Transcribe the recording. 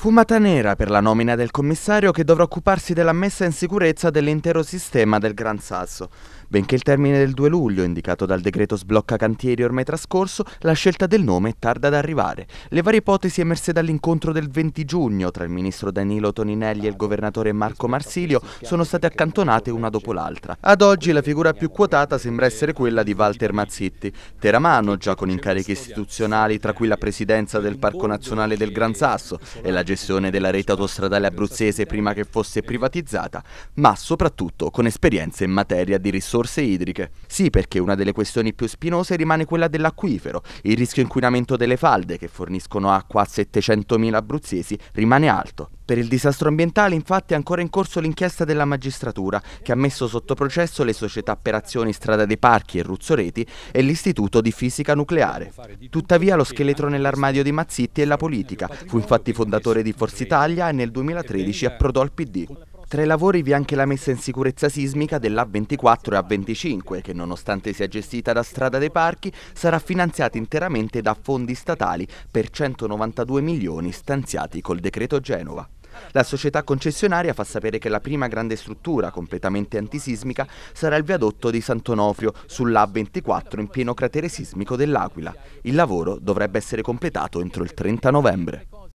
Fumata nera per la nomina del commissario che dovrà occuparsi della messa in sicurezza dell'intero sistema del Gran Sasso. Benché il termine del 2 luglio, indicato dal decreto sblocca cantieri ormai trascorso, la scelta del nome tarda ad arrivare. Le varie ipotesi emerse dall'incontro del 20 giugno tra il ministro Danilo Toninelli e il governatore Marco Marsilio sono state accantonate una dopo l'altra. Ad oggi la figura più quotata sembra essere quella di Walter Mazzitti, teramano già con incarichi istituzionali tra cui la presidenza del Parco Nazionale del Gran Sasso e la gestione della rete autostradale abruzzese prima che fosse privatizzata, ma soprattutto con esperienze in materia di risorse idriche. Sì, perché una delle questioni più spinose rimane quella dell'acquifero. Il rischio inquinamento delle falde, che forniscono acqua a 700.000 abruzzesi, rimane alto. Per il disastro ambientale infatti è ancora in corso l'inchiesta della magistratura che ha messo sotto processo le società per azioni Strada dei Parchi e Ruzzoreti e l'Istituto di Fisica Nucleare. Tuttavia lo scheletro nell'armadio di Mazzitti è la politica. Fu infatti fondatore di Forza Italia e nel 2013 approdò al PD. Tra i lavori vi è anche la messa in sicurezza sismica dell'A24 e A25, che nonostante sia gestita da Strada dei Parchi, sarà finanziata interamente da fondi statali per 192 milioni stanziati col decreto Genova. La società concessionaria fa sapere che la prima grande struttura completamente antisismica sarà il viadotto di Sant'Onofrio sull'A24 in pieno cratere sismico dell'Aquila. Il lavoro dovrebbe essere completato entro il 30 novembre.